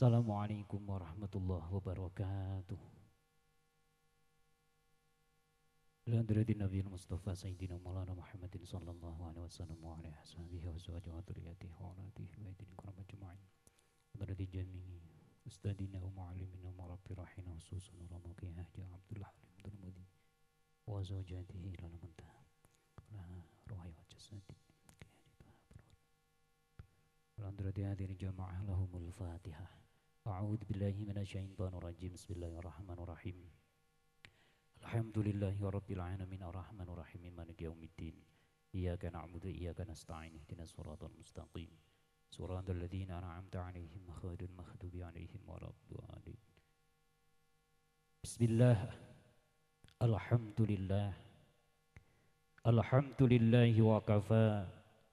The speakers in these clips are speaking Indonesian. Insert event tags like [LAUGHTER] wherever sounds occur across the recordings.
Assalamualaikum warahmatullahi wabarakatuh. Landrati Nabi Mustafa Sayyidina Maulana Muhammadin sallallahu alaihi wasallam wa ala ashabihi wa zawjihi wa dhurriyyatihi wa auladihi wa aidin kiram ajma'in. Hadrati jami'i ustadina wa muallimina wa rabbi rahina khususan rabbika haji Abdullah Abdul Mudi wa zawjatihi lana muntah. La ruhi wa jasadi. Landrati hadirin jamaah lahumul Fatihah. أعوذ بالله من الشيطان الرجيم بسم الله الرحمن الرحيم الحمد لله رب العالمين الرحمن الرحيم مالك يوم الدين إياك نعبد وإياك نستعين اهدنا الصراط المستقيم صراط الذين أنعمت عليهم غير المغضوب عليهم ولا الضالين بسم الله الحمد لله الحمد لله وكفى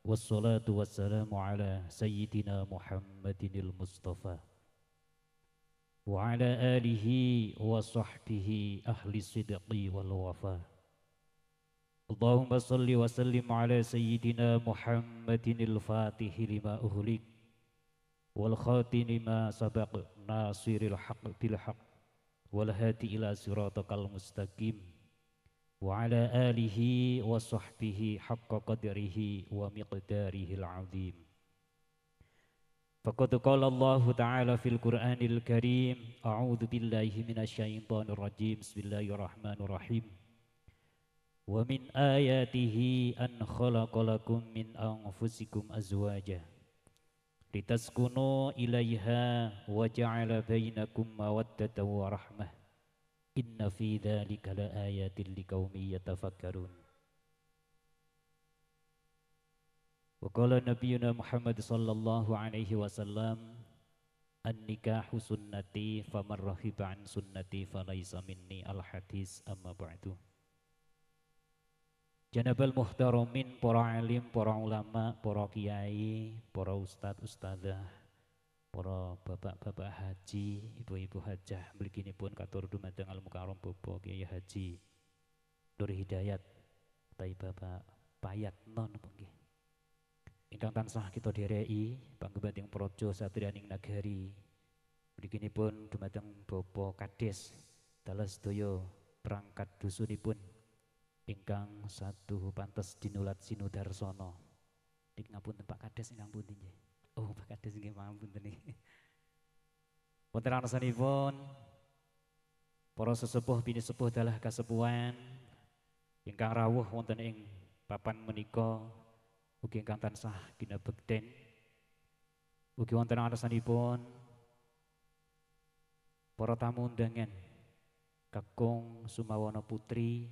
والصلاة والسلام على سيدنا محمد المصطفى وعلى آله وصحبه أهل الصدق والوفاء اللهم صل وسلم على سيدنا محمد الفاتح لما أهلك والخاتم ما سبق ناصر الحق بالحق والهادي إلى صراطك المستقيم وعلى آله وصحبه حق قدره ومقداره العظيم فقد قال الله تعالى في القرآن الكريم أعوذ بالله من الشيطان الرجيم بسم الله الرحمن الرحيم ومن آياته أن خلق لكم من أنفسكم أزواجا لتسكنوا إليها وجعل بينكم مودة ورحمة إن في ذلك لآيات لقوم يتفكرون وقال نبينا محمد صلى الله عليه وسلم النكاح سنتي فمن رغب عن سنتي فليس مني الحديث أما بعد Janabal muhtaramin, para alim, para ulama, para kiai, para ustad, ustadah, para bapak-bapak haji, ibu-ibu hajah, begini pun katur dumateng al mukarom bobo kiai haji, Nur Hidayat, tai bapak payat non mungkin ingkang tansah kita derei panggebating projo satrianing nagari pun dumateng bopo Kades dalas daya perangkat dusunipun ingkang satu pantes dinulat sinudarsono dik ngapunten Pak Kades ingkang pun nggih oh Pak Kades nggih ngapunten niki wonten arsanipun para sesepuh sepuh dalah kasubuan ingkang rawuh wonten ing papan menika Mungkin kang tansah kinebekten. Ugi wonten arsanipun para tamu undangan Kakung sumawono Putri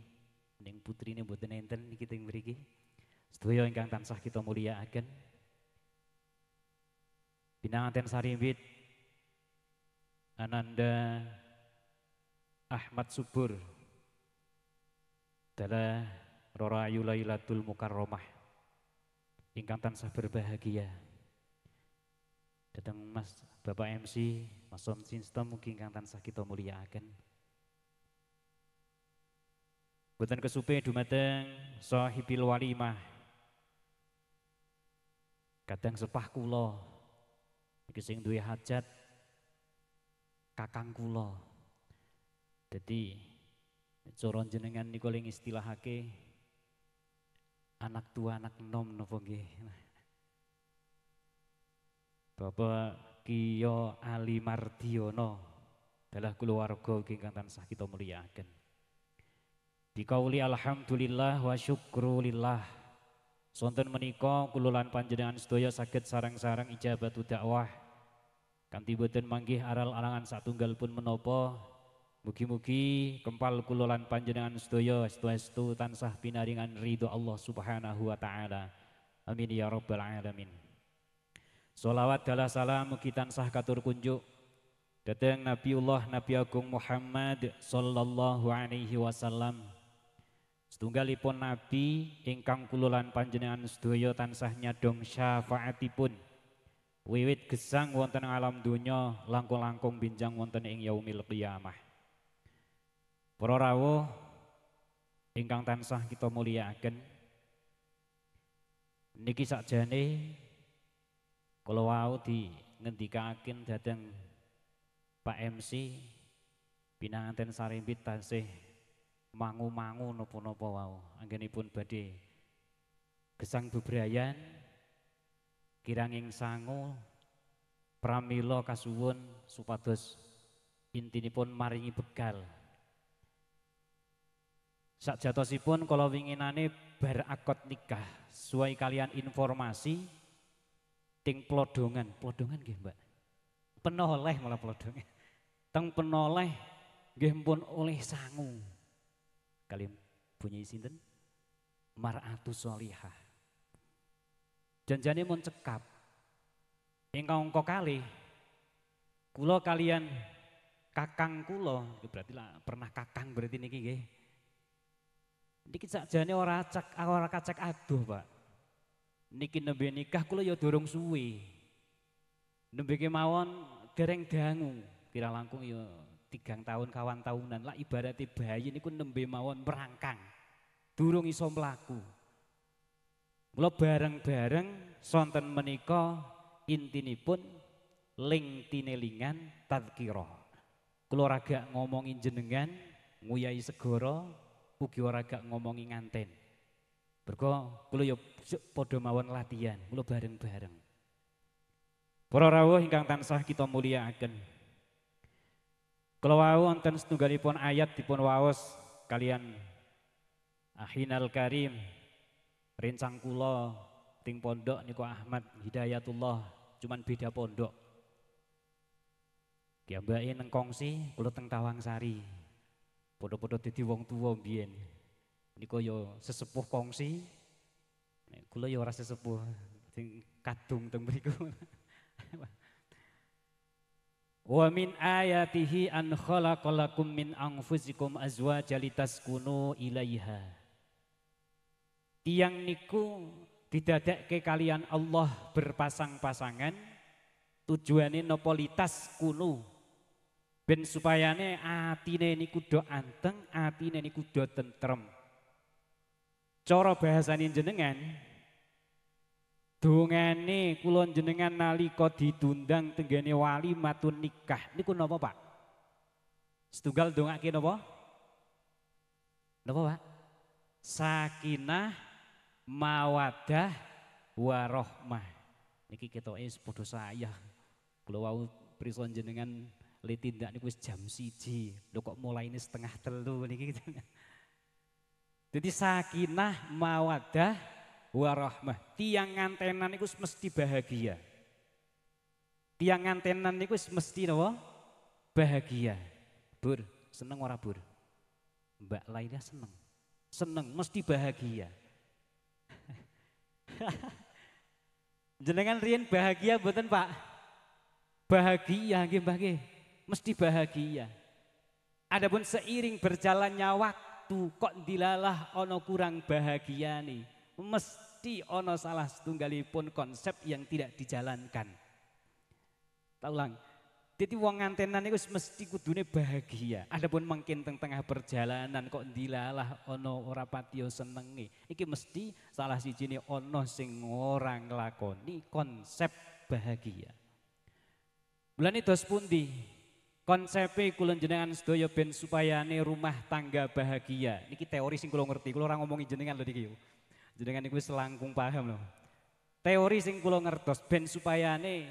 ning putrine mboten enten niki teng mriki. Sedaya ingkang tansah kita mulyakaken. Pinanganten sarimbit Ananda Ahmad Subur adalah Rora Yulailatul Mukarromah ingkang tansah berbahagia. Datang Mas Bapak MC, Mas Om Sinsto mungkin ingkang tansah kita akan buatan kesupe dumateng sahibil walimah. Kadang sepah kula kising duwe hajat kakang kulo. Jadi corong jenengan nikoling istilah istilahake anak tua anak nom napa nggih. [LAUGHS] Bapak Kiyo Ali Mardiono adalah keluarga ingkang tansah kita muliakan. Dikauli alhamdulillah wa syukrulillah. Sonten menika kululan panjenengan sedaya sakit sarang-sarang ijabatu dakwah. Kanti boten manggih aral alangan satunggal pun menopo Mugi-mugi kempal kulolan panjenengan sedaya sestu tansah pinaringan ridho Allah Subhanahu wa taala. Amin ya rabbal alamin. Salawat dan salam mugi tansah katur kunjuk dateng Nabiullah Nabi Agung Muhammad sallallahu alaihi wasallam. Setunggalipun nabi ingkang kulolan panjenengan sedaya tansah nyadong syafaatipun. Wiwit gesang wonten alam dunia, langkung-langkung binjang wonten ing yaumil qiyamah. Para rawuh ingkang tansah kita mulyakaken. Niki sakjane kula wau di ngendikaken dhateng Pak MC pinanganten sarimbit tasih mangu-mangu napa-napa wau. Anggenipun badhe gesang bebrayan kiranging sangu pramila kasuwun supados intinipun maringi begal Sak jatosipun kalau winginane berakot nikah. Suai kalian informasi ting pelodongan. Pelodongan gih Mbak? Penoleh malah pelodongan. Teng penoleh gih pun oleh sangu. Kalian punya sinten? Mar'atu soliha Janjane mun cekap. Ingkang angka kali kulo kalian kakang kulo, berarti lah pernah kakang berarti niki gih Niki sakjane ora cak ora kacak aduh, Pak. Niki nembe nikah kula ya durung suwe. Nembe kemawon dereng dangu, kira langkung ya tigang tahun kawan tahunan lah ibaratnya bayi niku nembe mawon merangkang. Durung iso mlaku. Mula bareng-bareng sonten menika intinipun ling tinelingan tadkira. Kula ragak ngomongin jenengan, nguyai segoro ugi ora gak ngomongi nganten. Berko kula ya padha mawon latihan, kula bareng-bareng. Para rawuh ingkang tansah kita mulyakaken. Kula wau wonten setunggalipun ayat dipun waos kalian Ahinal Karim rencang kula ting pondok niku Ahmad Hidayatullah cuman beda pondok. Kiambake neng kongsi kula teng Tawangsari. Podo-podo dadi wong tua mbiyen. Niko yo ya sesepuh kongsi. kulo yo ya rasa sesepuh sing kadung teng mriku. [LAUGHS] Wa min ayatihi an khalaqalakum min anfusikum azwaja litaskunu ilaiha. Tiang niku didadekke kalian Allah berpasang-pasangan tujuane napa litaskunu Ben supayane atine niku do anteng, atine niku do tentrem. bahasan bahasane jenengan dongane kulon jenengan nali nalika ditundang tenggene wali matu nikah niku nopo Pak? dunga dongake nopo? Nopo Pak? Sakinah mawadah warohmah. Niki ketoke padha saya. kalau wau prison jenengan Lihat tindak niku wis jam siji lho kok ini setengah telu niki gitu. Jadi sakinah mawadah warahmah tiang ngantenan niku mesti bahagia tiang ngantenan niku mesti nawa bahagia bur seneng ora bur mbak Laila seneng seneng mesti bahagia [LAUGHS] jenengan rian bahagia buatan pak bahagia nggih nggih mesti bahagia. Adapun seiring berjalannya waktu kok dilalah ono kurang bahagia nih. Mesti ono salah setunggalipun konsep yang tidak dijalankan. Tak ulang. Jadi wong antenan itu mesti kudune bahagia. Adapun mungkin teng tengah perjalanan kok dilalah ono ora patio senengi. Iki mesti salah si jini ono sing orang lakoni konsep bahagia. Bulan itu sepundi konsep kulon jenengan sedaya ben supayane rumah tangga bahagia. Niki teori sing kulon ngerti, kulon orang ngomongi jenengan loh niki Jenengan niku selangkung paham loh Teori sing kulon ngertos ben supaya supayane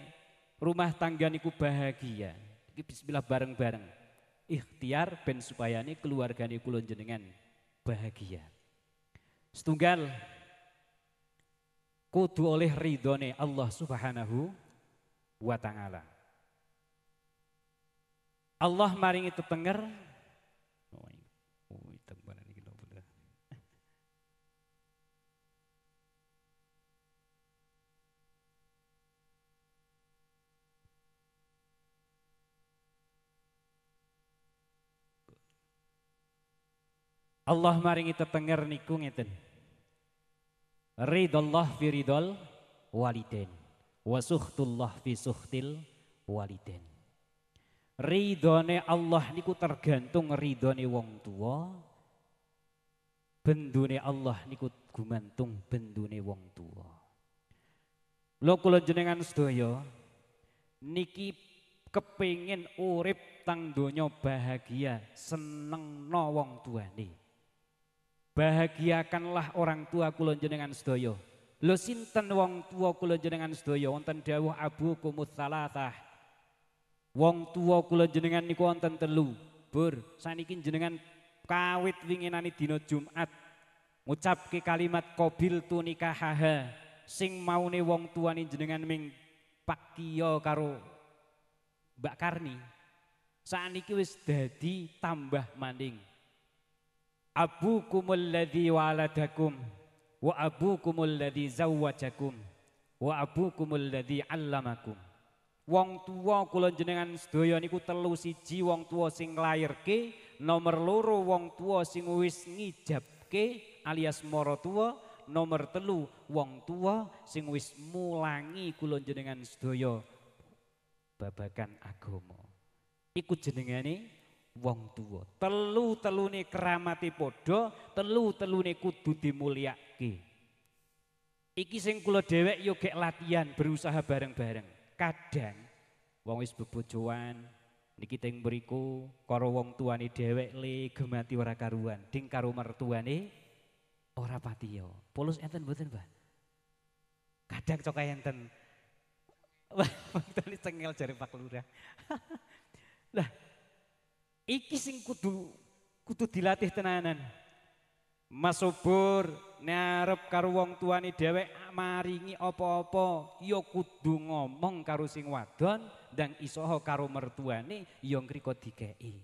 rumah tangga niku bahagia. niki bismillah bareng-bareng. Ikhtiar ben supaya keluarga keluargane kulon jenengan bahagia. Setunggal kudu oleh ridhone Allah Subhanahu wa taala. Allah maringi tetenger. Oh, Allah maringi tetenger niku ngeten. Ridallah fi ridol walidain. Wasuhtullah fi suhtil walidain ridhone Allah niku tergantung ridhone wong tua bendune Allah niku gumantung bendune wong tua lo kula jenengan sedaya niki kepingin urip tang donya bahagia seneng no wong tua nih. bahagiakanlah orang tua kula jenengan sedaya lo sinten wong tua kula jenengan sedaya wonten dawuh abu kumutsalatah Wong tua kula jenengan niku wonten telu. Bur, saniki jenengan kawit winginani dina Jumat ngucapke kalimat qabil tu nikahaha sing maune wong tuane jenengan ming Pakiyo karo Mbak Karni. Saniki wis dadi tambah maning. Abukumul ladzi waladakum wa abukumul ladzi zawwajakum wa abukumul ladzi allamakum. Wong tua kula jenengan sedaya niku telu siji wong tua sing ke nomor loro wong tua sing wis ke alias moro tua, nomor telu wong tua sing wis mulangi kula jenengan sedaya babakan agomo ikut jenengane wong tua. telu telu nih keramati podo telu-telune telu kudu dimulyakake. Iki sing kula dhewek yo gek latihan berusaha bareng-bareng kadang wong wis bebojoan niki teng mriku karo wong tuane dhewek le gemati ora karuan ding karo mertuane ora patiyo. Polos enten mboten Mbah kadang cok enten [LAUGHS] Wong cengel jare Pak Lurah. [LAUGHS] Lah iki sing kudu kudu dilatih tenanan. Mas Subur ngarep karo wong tuani dhewek maringi apa-apa ya kudu ngomong karo sing wadon ndang iso karo mertuane ya ngriko dikeki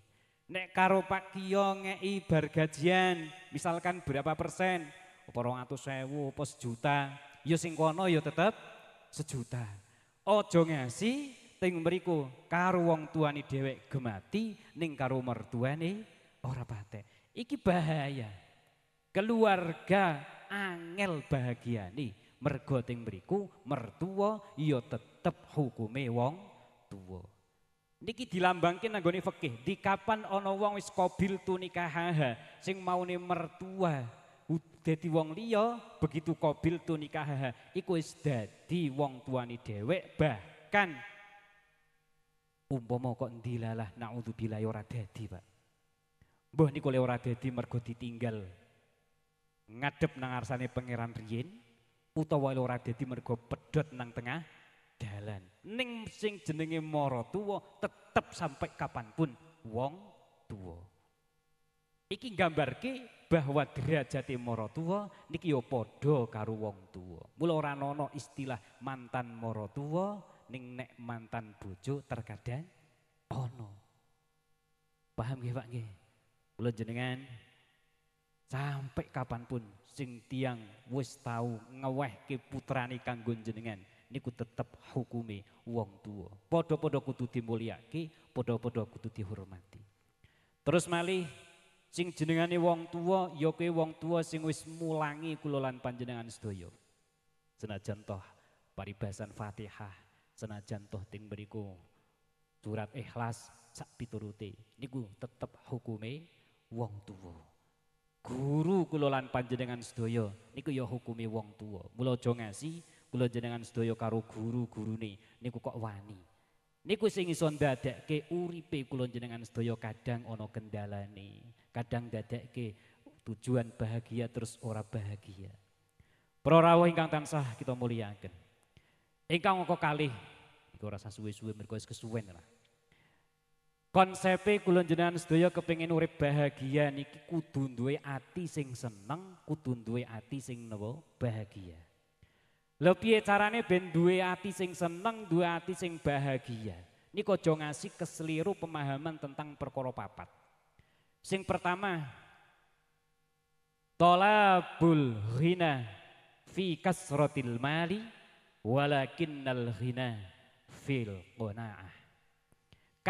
nek karo Pak Kiyo ngeki bar gajian misalkan berapa persen apa 200.000 apa sejuta ya sing kono ya tetep sejuta aja ngasi ting mriku karo wong tuani dhewek gemati ning karo mertuane ora patek iki bahaya Keluarga angel nih mergo teng beriku mertua yo ya tetep hukume wong tua Niki dilambangkin nanggone fakih di kapan ono wong wis kobil tu ha sing mau nih mertua dadi wong liyo begitu kobil tu nikahaha iku wis dadi wong tuani dhewek bahkan umpama kok ndilalah naudzubillah ya ora dadi, Pak. boh niku ora dadi mergo ditinggal ngadep nang arsane pangeran riyin utawa ora dadi mergo pedhot nang tengah dalan ning sing jenenge mara tuwa tetep sampai kapanpun wong tuwa iki gambarke bahwa derajate mara tuwa niki ya padha karo wong tuwa mula ora ana istilah mantan mara tuwa ning nek mantan bojo terkadang ono. paham nggih Pak nggih kula jenengan Sampai kapanpun sing tiang wis ngeweh ke putrani kanggo jenengan niku tetep hukumi wong tua. Padha-padha kudu dimulyaki, podo padha kudu dihormati. Terus mali, sing jenengani wong tua yoke ya wong tua sing wis mulangi kula panjenengan sedaya. Senajan toh paribasan Fatihah, senajan toh ting beriku surat ikhlas sak piturute niku tetep hukumi wong tua guru kula panjenengan sedaya niku ya hukumi wong tua. Mula aja ngasi jenengan sedaya karo guru guru nih. niku kok wani. Niku sing iso ke uripe kulo jenengan sedaya kadang kendala nih kadang ke tujuan bahagia terus ora bahagia. Para rawuh ingkang tansah kita muliakan. Ingkang ngoko kalih iku rasa suwe-suwe mergo wis kesuwen lah. Konsepe kula jenengan sedaya kepengin urip bahagia niki kudu duwe ati sing seneng, kudu duwe ati sing nopo bahagia. Lha piye carane ben duwe ati sing seneng, duwe ati sing bahagia? Niki aja ngasih keseliru pemahaman tentang perkara papat. Sing pertama Tolabul ghina fi kasratil mali walakinnal ghina fil qanaah.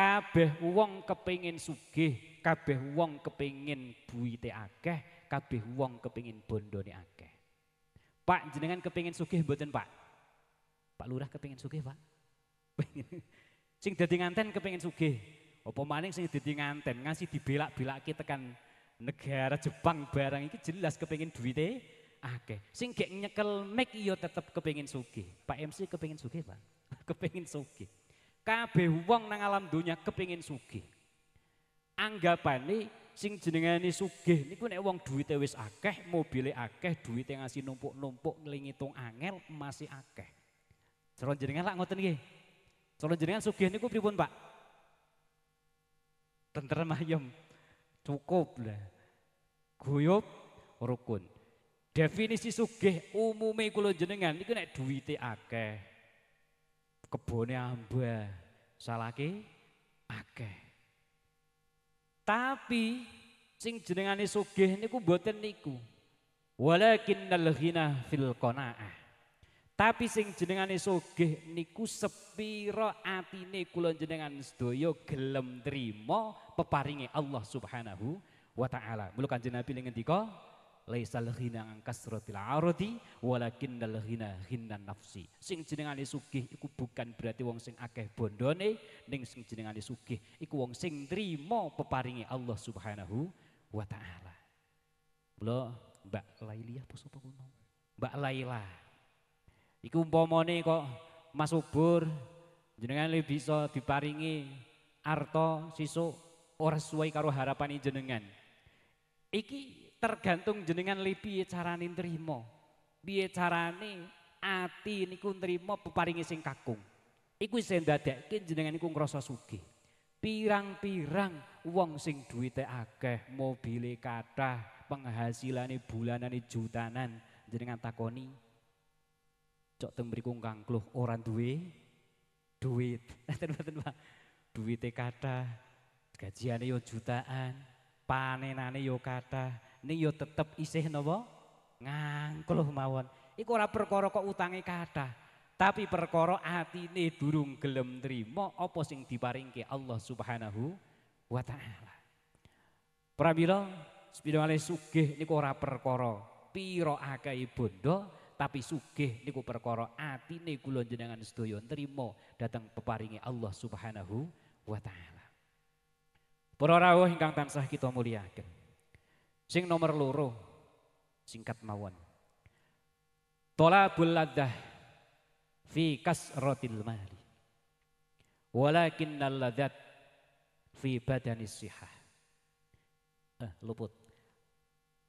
Kabeh wong kepingin sugih, kabeh wong kepingin buite akeh, kabeh wong kepingin bondone akeh. Pak jenengan kepingin sugih mboten Pak? Pak Lurah kepingin sugih Pak? [LAUGHS] sing dadi nganten kepingin sugih. Apa maning sing dadi nganten ngasih dibelak-belake tekan negara Jepang barang iki jelas kepingin duwite akeh. Sing gek nyekel nek yo iya tetep kepingin sugih. Pak MC kepingin sugih Pak? [LAUGHS] kepingin sugih. Kabeh wong nang alam dunia kepingin sugih. nih sing jenengane sugih niku nek wong duwite wis akeh, mobile akeh, yang ngasih numpuk-numpuk ngelingitung angel masih akeh. Calon jenengan lak ngoten nggih. Calon jenengan sugih niku pripun, Pak? Tentrem ayem. Cukup lah. Guyup rukun. Definisi sugih umume kula jenengan niku nek duwite akeh, kebone amba salake akeh. Tapi sing jenengane sugih niku mboten niku. Walakinnal ghina fil qanaah. Tapi sing jenengane sugih niku sepira atine kula jenengan sedaya gelem trima peparinge Allah Subhanahu wa taala. Mula kanjeng Nabi ngendika, laisal ghina ang kasratil arodi walakin dal ghina ghina nafsi sing jenengane sugih iku bukan berarti wong sing akeh bondone ning sing jenengane sugih iku wong sing trimo peparingi Allah Subhanahu wa taala lho Mbak Lailia apa sapa kuwi Mbak Laila iku umpamane kok Mas Ubur jenengan bisa diparingi arto sisuk ora sesuai karo harapan jenengan iki tergantung jenengan li piye carane nrimo. Piye carane ati niku nrimo peparingi sing kakung. Iku isih ndadekke jenengan niku ngrasa sugih. Pirang-pirang wong sing duwite akeh, mobile kathah, penghasilane bulanane jutanan, jenengan takoni cok teng mriku kangkluh ora duwe duit. duit [LAUGHS] Pak. Duwite kathah, gajiane yo jutaan, panenane yo kathah, ning yo tetep isih napa ngangkluh mawon. Iku ora perkara kok utange kathah, tapi perkara atine durung gelem trima apa sing diparingke Allah Subhanahu wa taala. Pramila sepindhale sugih niku ora perkara pira akeh bondo tapi sugih niku perkara atine kula jenengan sedaya nrimo datang peparinge Allah Subhanahu wa taala. Para rawuh ingkang tansah kita muliakan. Sing nomor loro singkat mawon. Tolabul ladah fi kasratil mali. Walakinnal ladat fi badanis sihah. Eh, luput.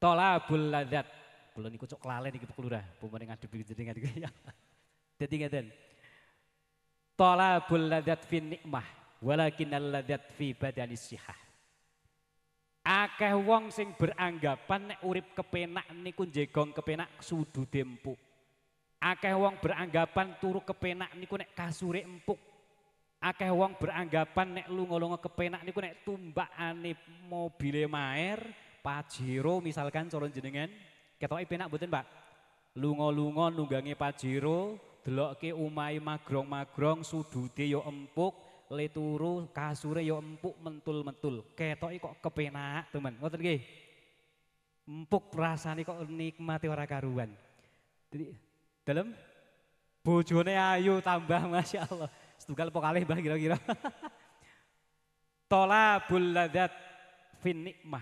Tolabul ladat. Belum ikut cok lalen iki kelurah, pemene ngadepi jenengan iki. [LAUGHS] Dadi ngeten. Tolabul ladat fi nikmah, walakinnal ladat fi badanis sihah. Akeh wong sing beranggapan nek urip kepenak niku njegong kepenak sudu dempuk. Akeh wong beranggapan turu kepenak niku nek kasure empuk. Akeh wong beranggapan nek lunga-lunga kepenak niku nek tumbakane mobile maer, Pajero misalkan cara jenengan ketoke penak mboten, Pak. Lunga-lunga nunggangi Pajero, deloke umahe magrong-magrong, sudute yo empuk, le turu kasure yo empuk mentul-mentul. Ketoki kok kepenak, teman. Ngoten nggih. Empuk rasane kok nikmati ora karuan. Jadi dalam bojone ayu tambah [LAUGHS] Masya Allah. setugal pokalih Mbah kira-kira. [LAUGHS] tola buladat fin nikmah.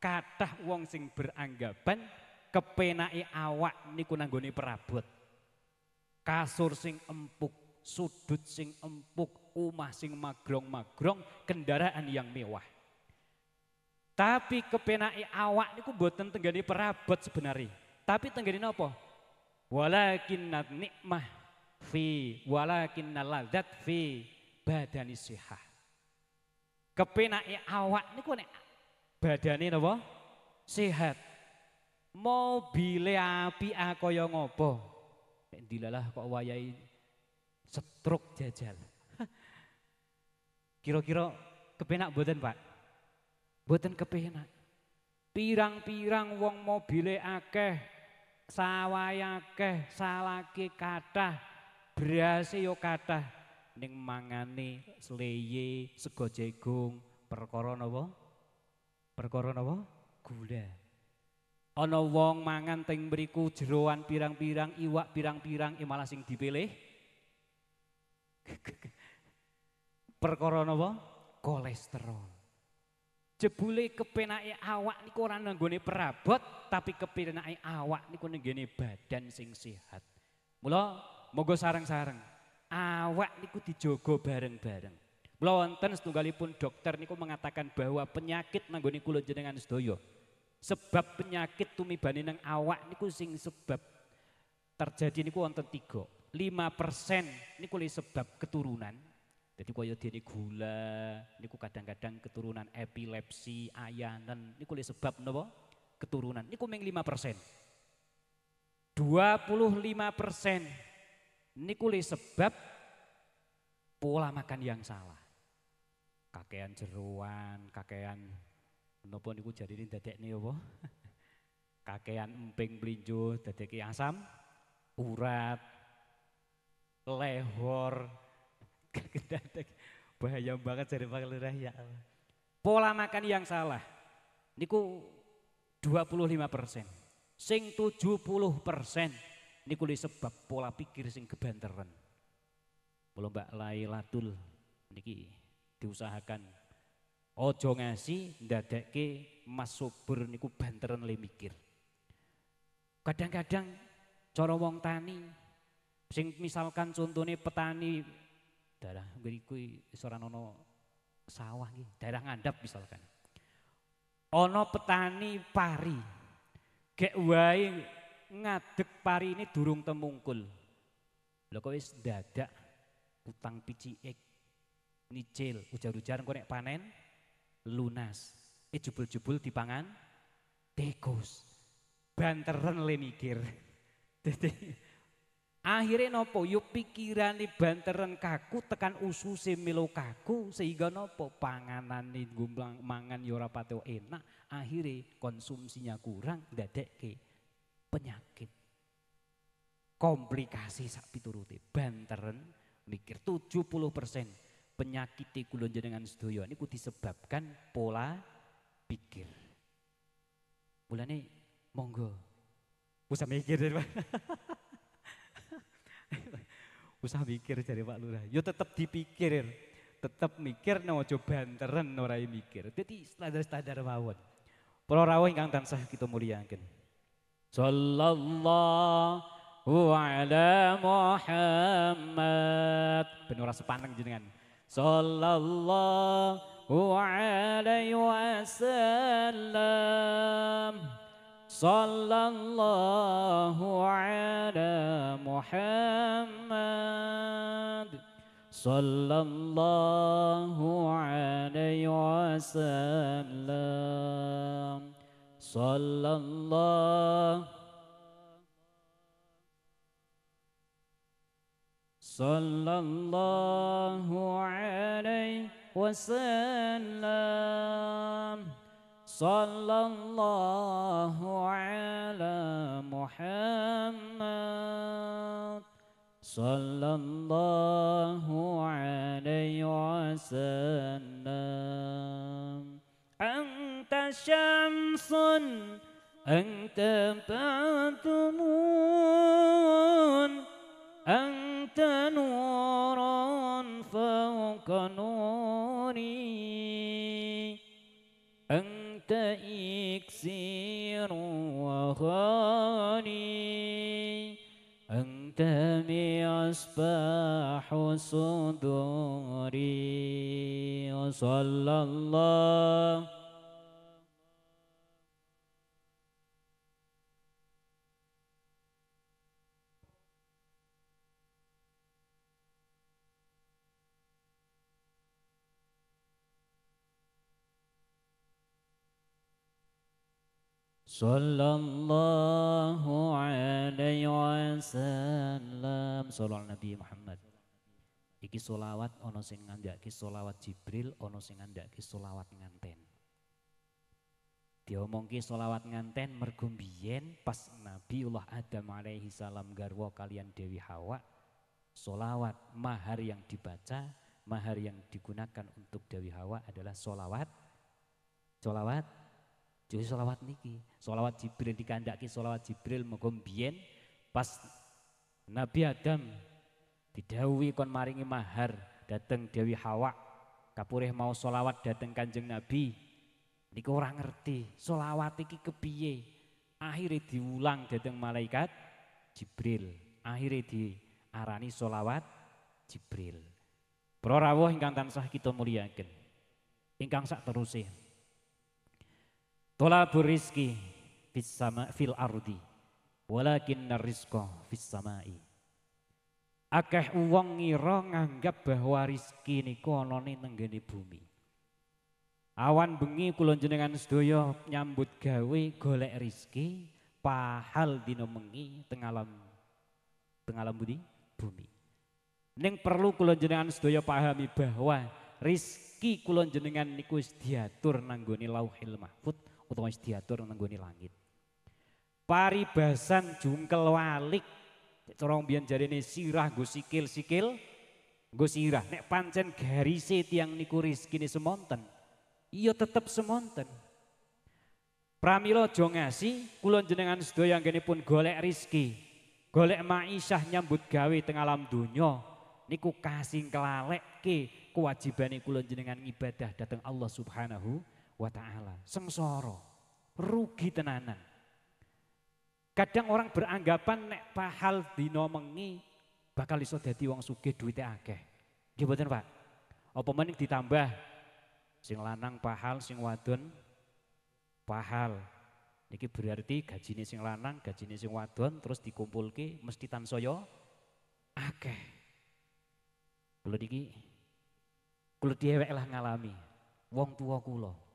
Kathah wong sing beranggapan kepenai awak niku nanggone perabot. Kasur sing empuk, sudut sing empuk, Umah sing magrong-magrong, kendaraan yang mewah. Tapi kepenai awak niku tentang tenggane perabot sebenarnya. Tapi apa? Walakin nak nikmah fi walakinnal ladzat fi badani sihah. Kepenai awak niku nek badani apa? Sehat. Mobile api aku yang ngopo? dilalah kok wayai setruk jajal. Kira-kira kepenak buatan Pak? buatan kepenak. Pirang-pirang wong mobile akeh, sawah akeh, salake kata, berase yo kata, ning mangane sleye, sego jagung, perkara napa? Perkara napa? Gula. ana wong mangan teng beriku jeroan pirang-pirang iwak pirang-pirang eh malah sing dipilih [LAUGHS] Perkara napa? Kolesterol. Jebule kepenake awak niku ora nanggone perabot, tapi kepenake awak niku nenggene badan sing sehat. Mula monggo sarang-sarang, awak niku dijogo bareng-bareng. Mula wonten setunggalipun dokter niku mengatakan bahwa penyakit nanggone kula jenengan sedaya. Sebab penyakit tumi bani nang awak niku sing sebab terjadi niku wonten tiga. 5% niku sebab keturunan, jadi kaya dene gula niku kadang-kadang keturunan epilepsi, ayanan niku le sebab nopo Keturunan. Niku meng 5%. 25% niku le sebab pola makan yang salah. Kakean jeruan, kakean menapa niku ini dadekne apa? [LAUGHS] Kakean emping belinjo, dadekke asam urat lehor Bahaya banget jadi Pak Lurah ya Allah. Pola makan yang salah. Niku 25 persen. Sing 70 persen. Niku disebab pola pikir sing kebanteran. Belum Mbak Lailatul niki diusahakan ojo ngasi ndadekke mas subur niku banteran le mikir. Kadang-kadang cara wong tani sing misalkan contohnya petani daerah ngriku seorang ono sawah gitu, daerah ngandap misalkan. Ono petani pari. kek wae ngadek pari ini durung temungkul. lo kok wis dadak utang pici ek, nicil, ujar-ujar konek nek panen lunas. eh jubul jebul dipangan tekus. Banteren le mikir. [LAUGHS] Akhirnya nopo yuk pikiran di banteran kaku tekan usus milo kaku sehingga nopo panganan gumblang mangan yora pateo enak, akhirnya konsumsinya kurang dadek ke penyakit. Komplikasi sak piturute banteran mikir 70% persen penyakit kula jenengan ini kuti sebabkan pola pikir. Mulane monggo usah mikir. [LAUGHS] usah mikir dari Pak Lurah. Yo tetap dipikir, tetap mikir no coba banteren norai mikir. Jadi standar-standar mawon. Para yang ingkang tansah kita muliakan. Sallallahu ala Muhammad. Ben sepaneng jenengan. Sallallahu alaihi wasallam. صلى الله على محمد صلى الله عليه وسلم صلى الله صلى الله عليه وسلم صلى الله على محمد صلى الله عليه وسلم أنت شمس أنت باتمون أنت نور فوق نور تكسير وغالي أنت مصباح صدوري وصلى الله Sallallahu alaihi wasallam. وسلم Nabi Muhammad. Iki solawat ono sing ngandaki solawat Jibril, ono sing ngandaki solawat nganten. Diomongki solawat nganten mergumbien pas Nabiullah Adam alaihi salam garwo kalian Dewi Hawa. Solawat mahar yang dibaca, mahar yang digunakan untuk Dewi Hawa adalah solawat. Solawat jadi solawat niki, solawat Jibril dikandaki solawat Jibril menggombien pas Nabi Adam didawi kon maringi mahar dateng Dewi Hawa kapureh mau solawat dateng Kanjeng Nabi niku orang ngerti solawat niki kepiye akhirnya diulang dateng malaikat Jibril akhirnya diarani solawat Jibril Pro ingkang tansah kita muliakan, ingkang sak terusih Tolabur rizki fisama fil ardi walakin narisko fisamai. Akeh uang ngira nganggap bahwa rizki ini koloni teng bumi. Awan bengi kulon jenengan sedoyo nyambut gawe golek rizki pahal dinomengi tengalam, tengalam budi bumi. Neng perlu kulon jenengan sedoyo pahami bahwa rizki kulon jenengan niku diatur nanggoni Lauhil Mahfudz utawa wis diatur nang nggone langit. Paribasan jungkel walik. Cara mbiyen jarene sirah nggo sikil-sikil nggo sirah. Nek pancen garise tiang niku rezekine semonten. Iya tetep semonten. Pramila aja ngasi, kula jenengan sedaya pun golek rezeki. Golek maisyah nyambut gawe teng alam donya niku kasing kelalekke kewajibane kula jenengan ibadah datang Allah Subhanahu wa taala. sengsoro rugi tenanan. Kadang orang beranggapan nek pahal dino mengi bakal iso dadi wong sugih duwite akeh. Nggih mboten, Pak? Apa meneh ditambah sing lanang pahal, sing wadon pahal. Niki berarti gajine sing lanang, gajine sing wadon terus dikumpulke mesti tansaya akeh. Kulo niki kulo dhewe lah ngalami wong tua kula.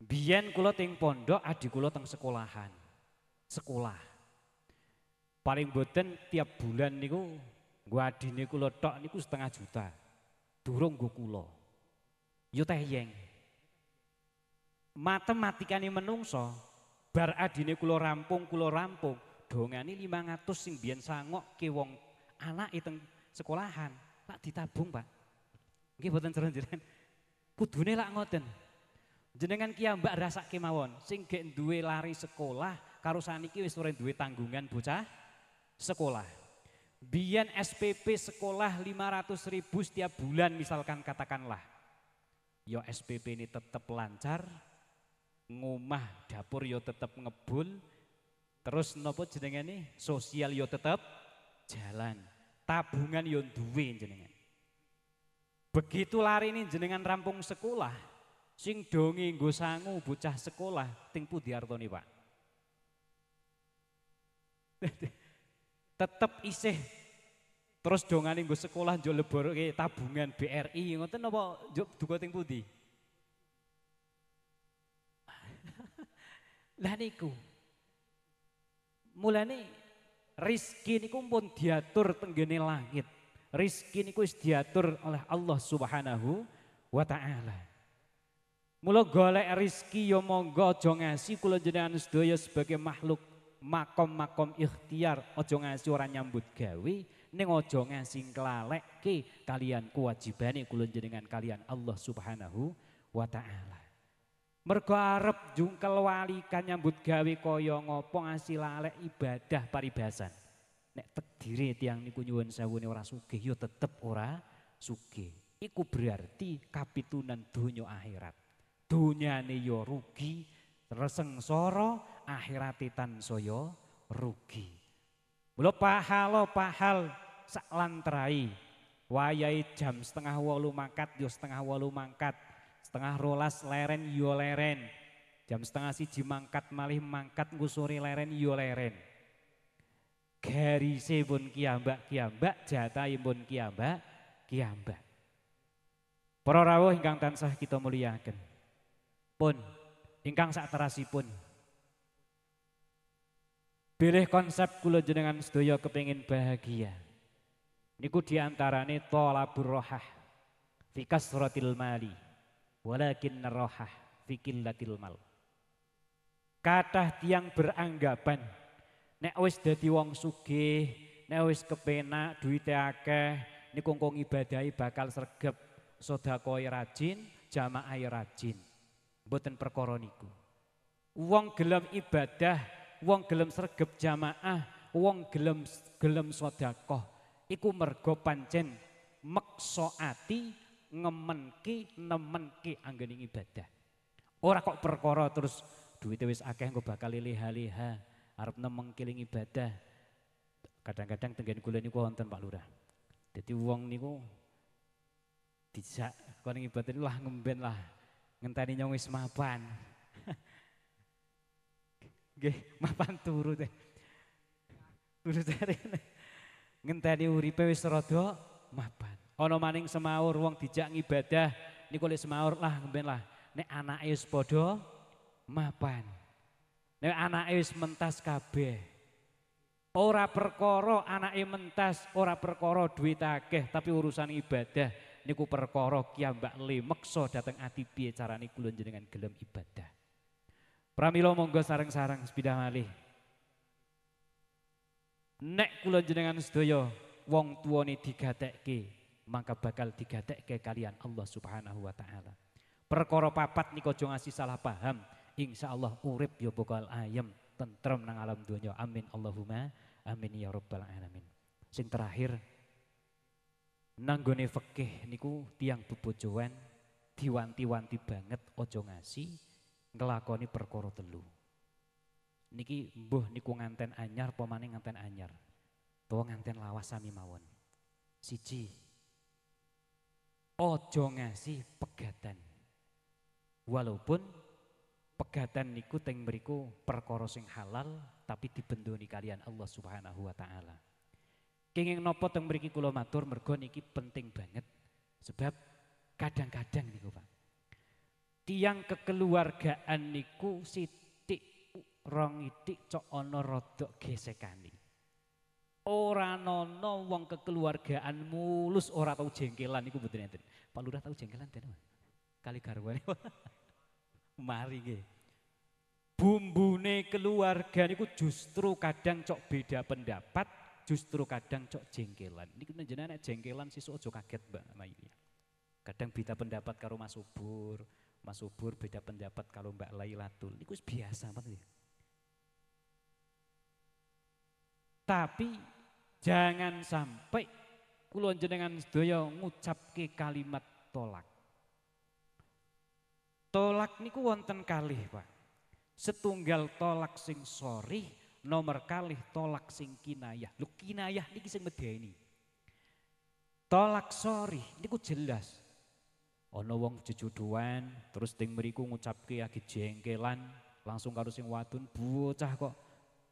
Biyen kula teng pondok, adik kula teng sekolahan. Sekolah. Paling boten tiap bulan niku gua adine kula tok niku setengah juta. Durung gua kula. Yo teh yeng. Matematikane menungso bar adine kula rampung kula rampung dongane 500 sing biyen sangok ke wong anak teng sekolahan lak ditabung Pak. Nggih boten jero-jero. Kudune lak ngoten. Jenengan kia mbak rasa kemawon, sing dua duwe lari sekolah, karo saniki wis ora duwe tanggungan bocah sekolah. Biyen SPP sekolah 500 ribu setiap bulan misalkan katakanlah. Yo ya SPP ini tetap lancar, ngomah dapur yo ya tetap ngebul, terus nopo jenengan nih sosial yo ya tetap jalan, tabungan yo duwe jenengan. Begitu lari ini jenengan rampung sekolah, sing dongi nggo sangu bocah sekolah ting pundi nih Pak? [LAUGHS] Tetep isih terus dongane nggo sekolah njuk leboroke tabungan BRI ngoten apa njuk duka ting Pudi. [LAUGHS] Lah niku. Mulane rizki niku pun diatur tenggene langit. Rizki niku diatur oleh Allah Subhanahu wa taala. Mula golek rizki yo ya monggo aja ngasi kula jenengan sedaya sebagai makhluk makom-makom ikhtiar aja ngasi ora nyambut gawe ning aja ngasi nglalekke kalian kewajibane kula jenengan kalian Allah Subhanahu wa taala. Mergo arep jungkel wali kan nyambut gawe kaya ngopo ngasi lalek ibadah paribasan. Nek tedire tiang niku nyuwun sewune ora sugih yo ya tetep ora sugih. Iku berarti kapitunan dunia akhirat ni yo ya rugi, akhirat akhirate soyo rugi. Mula pahalo pahal sak lantrai. wayai jam setengah walu mangkat yo ya setengah walu mangkat. Setengah rolas leren yo ya leren. Jam setengah siji mangkat malih mangkat gusuri leren yo leren. Garise pun kiambak-kiambak, jatahipun kiambak-kiambak. Para rawuh ingkang tansah kita muliakan pun ingkang pun, pilih konsep kula jenengan sedaya kepingin bahagia. Niku diantarane thalabur rohah fikas rotil mali walakin rohah fikin latil mal. Kathah tiang beranggapan nek wis dadi wong sugih, nek wis kepenak duwite akeh, niku kok ngibadahi bakal sregep sedekah rajin, jamaah e rajin boten perkoroniku, Wong gelem ibadah, wong gelem sergep jamaah, wong gelem gelem sedekah iku mergo pancen meksa ngemenki nemenki anggene ibadah. Ora kok perkara terus duit wis akeh engko bakal liha arab arep nemengkiling ibadah. Kadang-kadang tenggen kula niku wonten Pak Lurah. jadi wong niku dijak kon ibadah lah ngemben lah ngenteni nyong wis mapan. Nggih, mapan turu teh. Turu jarene. Ngenteni uripe wis rada mapan. Ana maning semaur wong dijak ngibadah niku lek semaur lah ben lah. Nek anake wis padha mapan. Nek anake wis mentas kabeh. Ora perkara anake mentas, ora perkara duit akeh, tapi urusan ibadah niku perkara kiambak le meksa dateng ati piye carane kula jenengan gelem ibadah. Pramila monggo sareng-sareng sepeda malih. Nek kula jenengan sedaya wong tuane digatekke, maka bakal digatekke kalian Allah Subhanahu wa taala. Perkara papat niku aja ngasih salah paham. insya Allah urip ya bakal ayem, tentrem nang alam dunia. Amin Allahumma amin ya rabbal alamin. Sing terakhir nanggone fekeh niku tiang bebojoan diwanti-wanti banget ojo ngasi ngelakoni perkara telu. Niki mbuh niku nganten anyar pomane nganten anyar. Tuwa nganten lawas sami mawon. Siji ojo ngasi pegatan. Walaupun pegatan niku teng beriku perkara sing halal tapi dibendoni kalian Allah Subhanahu wa taala. Kenging nopo teng mriki kula matur mergo niki penting banget. Sebab kadang-kadang niku Pak. Tiang kekeluargaan niku sitik rong itik cok ana rada gesekane. Ora nono wong kekeluargaan mulus ora tau jengkelan niku mboten enten. Pak Lurah tau jengkelan ten. Kali garwane. [LAUGHS] Mari nggih. Bumbune keluarga niku justru kadang cok beda pendapat justru kadang cok jengkelan. Ini kena jenengan jengkelan so cok kaget mbak sama Kadang beda pendapat kalau Mas Subur, Mas Subur beda pendapat kalau Mbak Lailatul. Ini biasa mbak ya. Tapi jangan sampai kulon jenengan sedaya ngucap ke kalimat tolak. Tolak niku wonten kali, Pak. Setunggal tolak sing sorry. Nomor kalih tolak sing kinayah. Lu kinayah kisah sing medeni. Tolak sorry ini ku jelas. Ono wong jejuduan terus ting meriku ngucapke agi jengkelan langsung karo sing wadun, bocah kok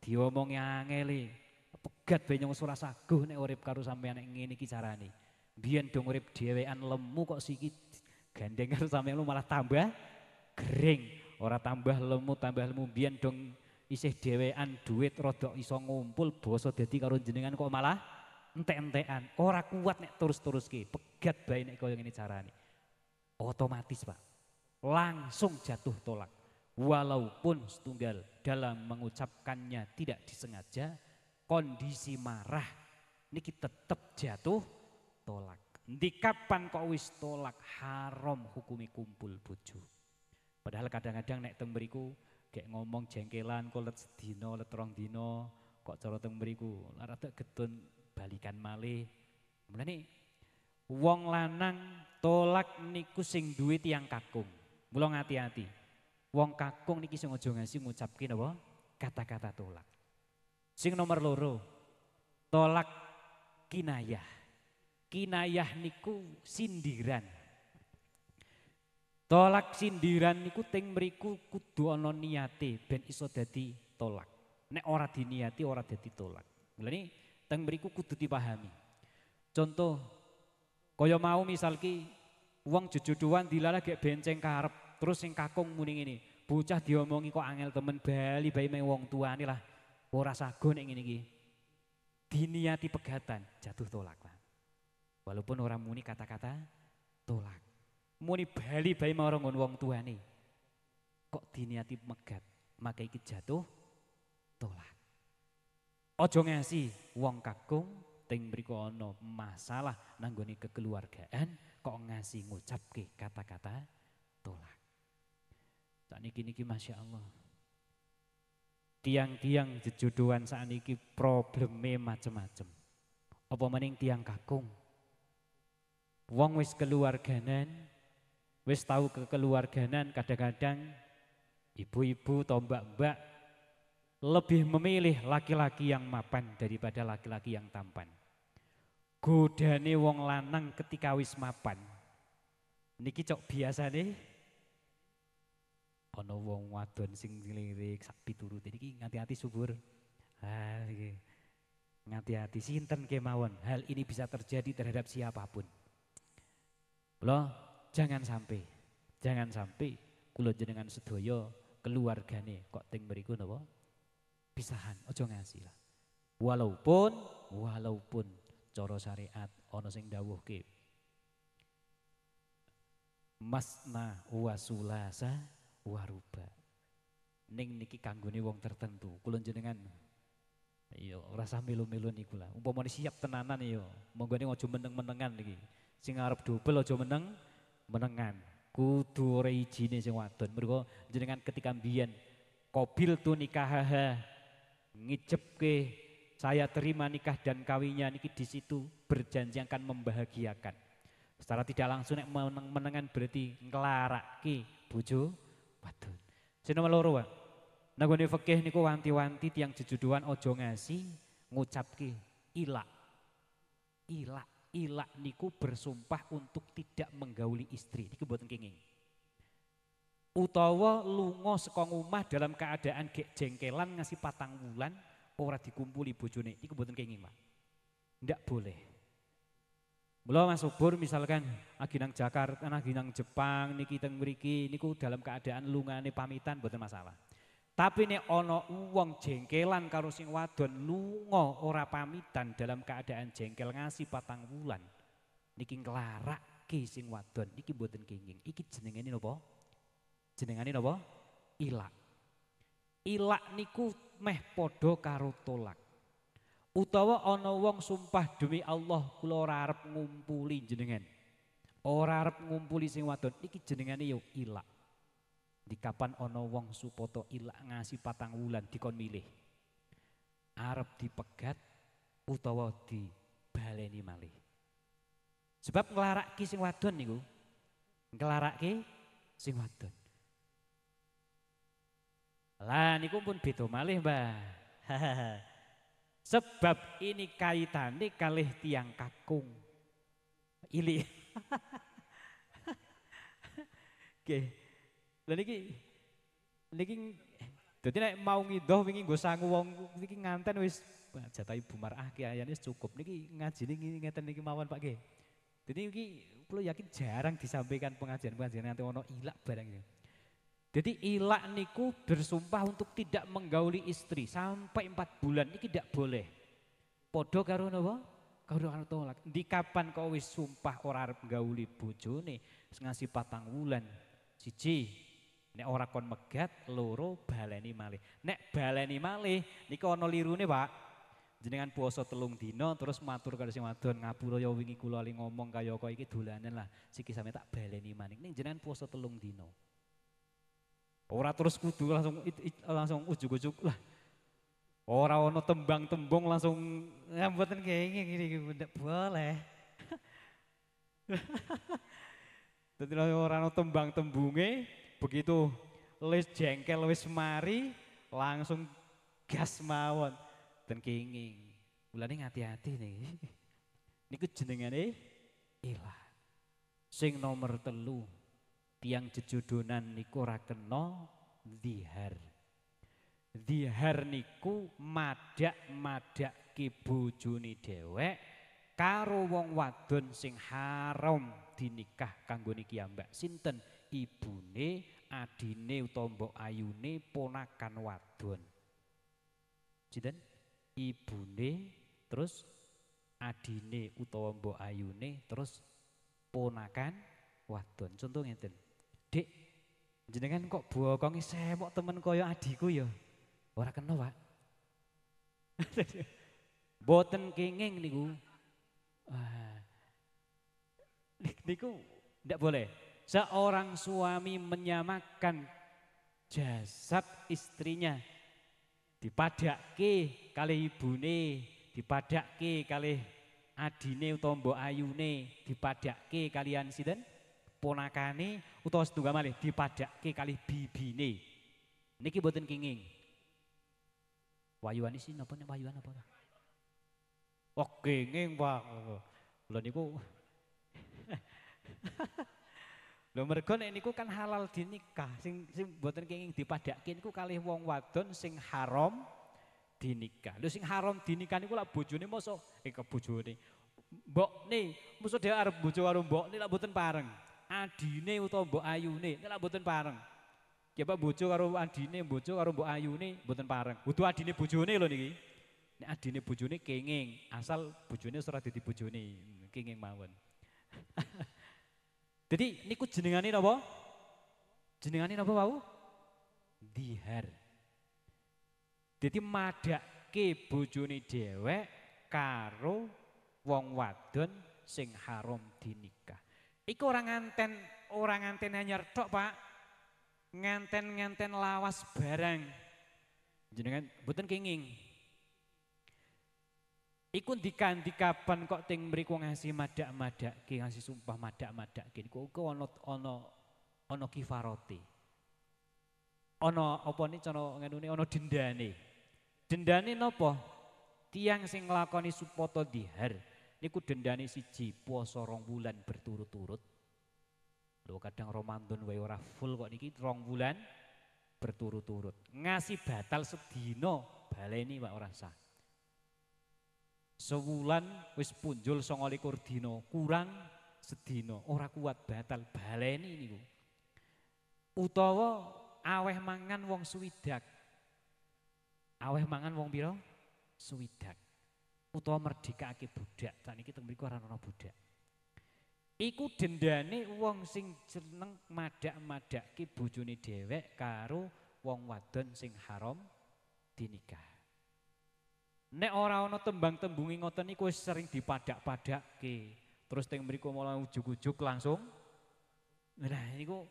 diomongi yang e, Pegat benyong surah saguh nih urip karo sampean nek ngene kicara carane. Biyen dong urip dhewean lemu kok siki gandeng karo sampean lu malah tambah kering Ora tambah lemu, tambah lemu biyen dong isih dhewean duit rodok iso ngumpul boso dadi karo jenengan kok malah entek-entekan. Ora kuat nek terus-teruske, pegat bae nek kaya ngene carane. Otomatis, Pak. Langsung jatuh tolak. Walaupun setunggal dalam mengucapkannya tidak disengaja, kondisi marah niki tetep jatuh tolak. Di kapan kok wis tolak haram hukumi kumpul bojo. Padahal kadang-kadang nek tembriku gek ngomong jengkelan kok let dino, let rong dino, kok cara teng mriku tak getun balikan malih nih, wong lanang tolak niku sing duit yang kakung mula hati hati, wong kakung niki sing aja ngasi ngucapke napa kata-kata tolak sing nomor loro tolak kinayah kinayah niku sindiran Tolak sindiran niku teng mriku kudu ana niate ben iso dadi tolak. Nek ora diniati ora dadi tolak. Mulane teng mriku kudu dipahami. Contoh kaya mau misalki uang wong jejodohan dilalah gak benceng karep terus sing kakung muni ini Bocah diomongi kok angel temen bali bayi meng wong tuane lah. Ora sago nek ngene Diniati pegatan jatuh tolak lah. Walaupun orang muni kata-kata tolak muni bali bayi marang wong tuane kok diniati megat maka iki jatuh tolak Ojo ngasih wong kakung ting mriku ana masalah nanggone kekeluargaan kok ngasih ngucapke kata-kata tolak sakniki niki Masya Allah tiang-tiang jejodohan ini probleme macem-macem apa maning tiang kakung wong wis keluarganan wis tahu kekeluarganan kadang-kadang ibu-ibu atau mbak-mbak lebih memilih laki-laki yang mapan daripada laki-laki yang tampan. Godane wong lanang ketika wis mapan. Niki cok biasa nih. Ono wong wadon sing lirik sak Jadi iki ngati-hati subur. Ah, ngati-hati sinten kemawon. Hal ini bisa terjadi terhadap siapapun. Loh, jangan sampai, jangan sampai kulon jenengan sedaya keluargane kok ting berikut nopo pisahan, ojo ngasih lah. Walaupun walaupun coro syariat ono sing dawuhke masna wa sulasa waruba. Ning niki kanggone wong tertentu. kulon jenengan Iya, rasa melu-melu niku lah. Umpamane siap tenanan yo iya. monggo ning aja meneng-menengan iki. Sing arep dobel aja meneng menengan. Kudu ora ijine sing wadon. Mergo jenengan ketika mbiyen kobil tu ha, ngicepke, saya terima nikah dan kawinnya niki di situ berjanji akan membahagiakan. Secara tidak langsung nek meneng menengan berarti nglarakke bojo wadon. Sing nomor loro, wa Nagone fikih niku wanti-wanti tiang jejuduan ojo ngasi ngucapke ilak. Ilak ilak niku bersumpah untuk tidak menggauli istri. Niku mboten kenging. Utawa lungo saka omah dalam keadaan gek jengkelan ngasih patang wulan ora dikumpuli bojone. Niku mboten kenging, Pak. Ndak boleh. Mula Mas Ubur misalkan lagi nang Jakarta, lagi nang Jepang niki teng niku dalam keadaan lungane pamitan mboten masalah. Tapi nek ana wong jengkelan karo sing wadon lunga ora pamitan dalam keadaan jengkel ngasi patang wulan. Niki nglarakke sing wadon, iki mboten kenging. Iki jenenge napa? Jenengane napa? Ilak. Ilak niku meh padha karo tolak. Utawa ana wong sumpah demi Allah kula ora arep ngumpuli jenengan. Ora arep ngumpuli sing wadon, iki jenengane yo ilak. Di kapan ono wong supoto ilak ngasi patang wulan dikon milih. Arep dipegat utawa baleni malih. Sebab ngelarak ki sing wadon niku. ki sing wadon. Lah niku pun beda malih, Mbah. [LAUGHS] Sebab ini kaitane kalih tiang kakung. Ili. Oke. Okay. Lha niki niki dadi nek mau ngidoh wingi nggo sangu wong niki nganten wis jatahi bumarah ki ayane cukup niki ngaji niki ngeten niki mawon Pak Ki. Dadi niki kula yakin jarang disampaikan pengajian-pengajian nanti ono ilak barang ini. Jadi ilak niku bersumpah untuk tidak menggauli istri sampai empat bulan ini tidak boleh. Podo karo napa? Karo karo tolak. Di kapan kau wis sumpah ora arep gauli bojone ngasih patang wulan. Siji, Nek ora kon megat loro baleni malih. Nek baleni malih niku ana lirune, Pak. Jenengan puasa telung dino terus matur karo sing wadon ngapura ya wingi kula ali ngomong kaya kok iki dolanan lah. Siki sampe tak baleni maning. Ning jenengan puasa telung dino. Ora terus kudu langsung it, it, langsung ujug-ujug lah. Ora ono tembang-tembung langsung ya kenging ngene iki ndak boleh. [LAUGHS] Dadi ora ono tembang-tembunge begitu wis jengkel wis mari langsung gas mawon dan kenging. ini hati-hati nih. ini [LAUGHS] Niku nih, ilah. Sing nomor telu tiang jejodonan niku rakeno dihar dihar niku madak-madak kibujuni dewek karo wong wadon sing haram dinikah kanggo niki ambak sinten ibune, adine utawa mbok ayune ponakan wadon. Sinten? Ibune terus adine utawa mbok ayune terus ponakan wadon. Contoh ngeten. Dik, jenengan kok bokongi semok temen koyo adiku ya. Ora kena, Pak. [LAUGHS] Boten kenging niku. Wah. Niku ndak boleh. Seorang suami menyamakan jasad istrinya dipadakke kali ibune, dipadakke kali adine utawa mbok ayune, dipadakke kalian sinten? ponakane utawa setunggal malih dipadakke kali bibine. Niki mboten kenging. Wayuane sih napa nek wayuan apa? Oke kenging, Pak. niku [LAUGHS] Lho mergo nek niku kan halal dinikah, sing sing mboten kenging dipadakke niku kalih wong wadon sing haram dinikah. Lho sing haram dinikah niku lak bojone mosok eh kebojone. Mbokne, mosok dhewe arep bojo karo mbokne lak mboten pareng. Adine utawa mbok ayune nek lak mboten pareng. Ya Pak bojo karo adine, bojo karo mbok ayune mboten pareng. Kudu adine bojone lho niki. Nek adine bojone kenging, asal bojone ora dadi bojone, kenging mawon. [LAUGHS] Jadi niku jenengane napa? Jenengane napa wau? Dihar. Jadi madake bojone dhewek karo wong wadon sing haram dinikah. Iku orang nganten, orang nganten anyar tok, Pak. Nganten-nganten lawas barang. Jenengan mboten kenging. Iku dikanti kapan kok ting mriku ngasih madak-madak ki ngasih sumpah madak-madak ki kok ono ono ono, ono kifarote. Ono apa ni cara ngene ono dendane. Dendane napa? Tiang sing nglakoni supoto dihar. Niku dendane siji puasa rong bulan berturut-turut. Lho kadang romantun, wae ora full kok niki rong bulan berturut-turut. Ngasih batal sedina baleni wae ora sah. sewulan wis punjul songolikur dino kurang sedino ora kuat batal baleni ini utawa aweh mangan wong suwidak aweh mangan wong biro suwidak utawa merdeka ake budak tani kita beri koran orang budak Iku dendane wong sing jeneng madak madak ki bojone dewek karo wong wadon sing haram dinikah. Nek ora ono tembang-tembungi ngoten iku sering dipadak ke. Terus teng mriku malah ujuk ujuk langsung nah niku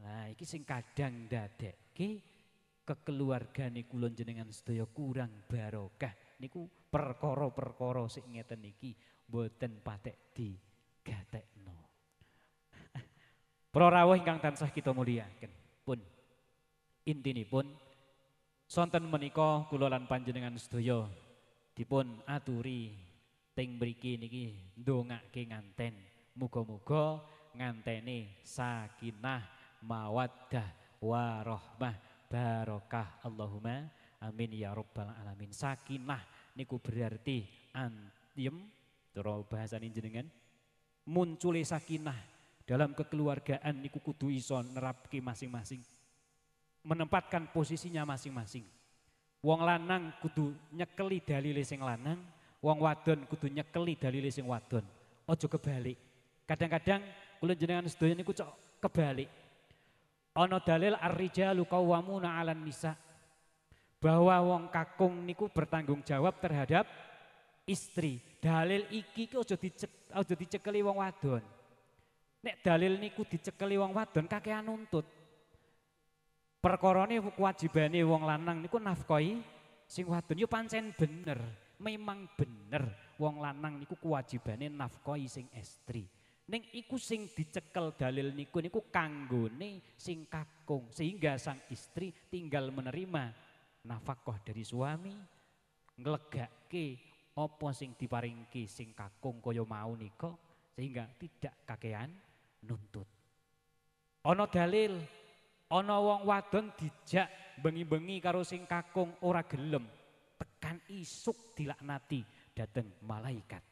nah iki sing kadang ke kekeluarga niku jenengan sedaya kurang barokah niku perkoro perkoro sing ngeten iki mboten patek di Pro rawuh ingkang tansah kita mulyakaken. Pun intinipun Sonten menika kula lan panjenengan sedaya dipun aturi ting mriki niki ndongake nganten. Muga-muga ngantene sakinah, mawaddah, warahmah, barokah. Allahumma amin ya rabbal alamin. Sakinah niku berarti antiem cara bahasane jenengan muncul sakinah dalam kekeluargaan niku kudu iso nerapke masing-masing menempatkan posisinya masing-masing. Wong lanang kudu nyekeli dalile sing lanang, wong wadon kudu nyekeli dalile sing wadon. Ojo kebalik. Kadang-kadang kula jenengan sedaya niku cok kebalik. Ono dalil ar-rijalu qawwamuna 'alan nisa. Bahwa wong kakung niku bertanggung jawab terhadap istri. Dalil iki ki ojo dicek ojo dicekeli wong wadon. Nek dalil niku dicekeli wong wadon kakean nuntut. Perkorone kewajibane wong lanang niku nafkoi sing wadon yo pancen bener. Memang bener wong lanang niku kewajibane nafkoi sing estri. Neng iku sing dicekel dalil niku niku kanggone sing kakung sehingga sang istri tinggal menerima nafkah dari suami ngelegake opo sing diparingki sing kakung koyo mau niko sehingga tidak kakean nuntut. Ono dalil Ana wong wadon dijak bengi-bengi karo sing kakung ora gelem, tekan isuk dilaknati dateng malaikat.